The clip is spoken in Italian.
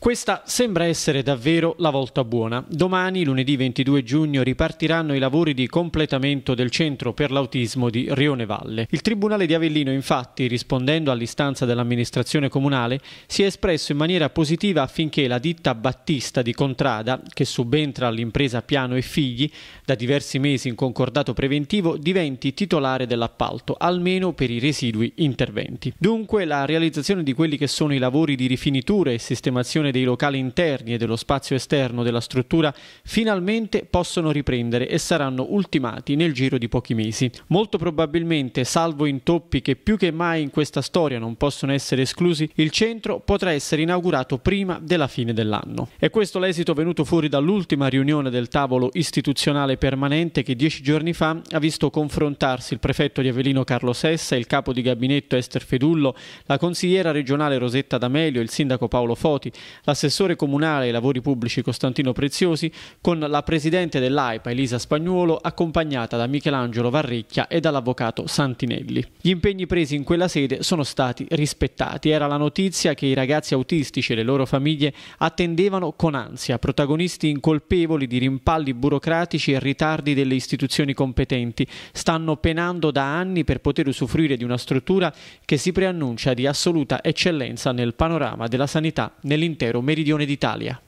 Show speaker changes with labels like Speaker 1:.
Speaker 1: Questa sembra essere davvero la volta buona. Domani, lunedì 22 giugno, ripartiranno i lavori di completamento del centro per l'autismo di Rione Valle. Il Tribunale di Avellino, infatti, rispondendo all'istanza dell'amministrazione comunale, si è espresso in maniera positiva affinché la ditta Battista di Contrada, che subentra all'impresa Piano e Figli, da diversi mesi in concordato preventivo, diventi titolare dell'appalto, almeno per i residui interventi. Dunque, la realizzazione di quelli che sono i lavori di rifinitura e sistemazione gestione dei locali interni e dello spazio esterno della struttura finalmente possono riprendere e saranno ultimati nel giro di pochi mesi. Molto probabilmente, salvo intoppi che più che mai in questa storia non possono essere esclusi, il centro potrà essere inaugurato prima della fine dell'anno. E questo l'esito venuto fuori dall'ultima riunione del tavolo istituzionale permanente che dieci giorni fa ha visto confrontarsi il prefetto di Avellino Carlo Sessa, il capo di gabinetto Esther Fedullo, la consigliera regionale Rosetta D'Amelio il sindaco Paolo Foti, l'assessore comunale ai lavori pubblici Costantino Preziosi, con la presidente dell'AIPA Elisa Spagnuolo, accompagnata da Michelangelo Varricchia e dall'avvocato Santinelli. Gli impegni presi in quella sede sono stati rispettati. Era la notizia che i ragazzi autistici e le loro famiglie attendevano con ansia, protagonisti incolpevoli di rimpalli burocratici e ritardi delle istituzioni competenti. Stanno penando da anni per poter usufruire di una struttura che si preannuncia di assoluta eccellenza nel panorama della sanità nell'intero intero meridione d'Italia.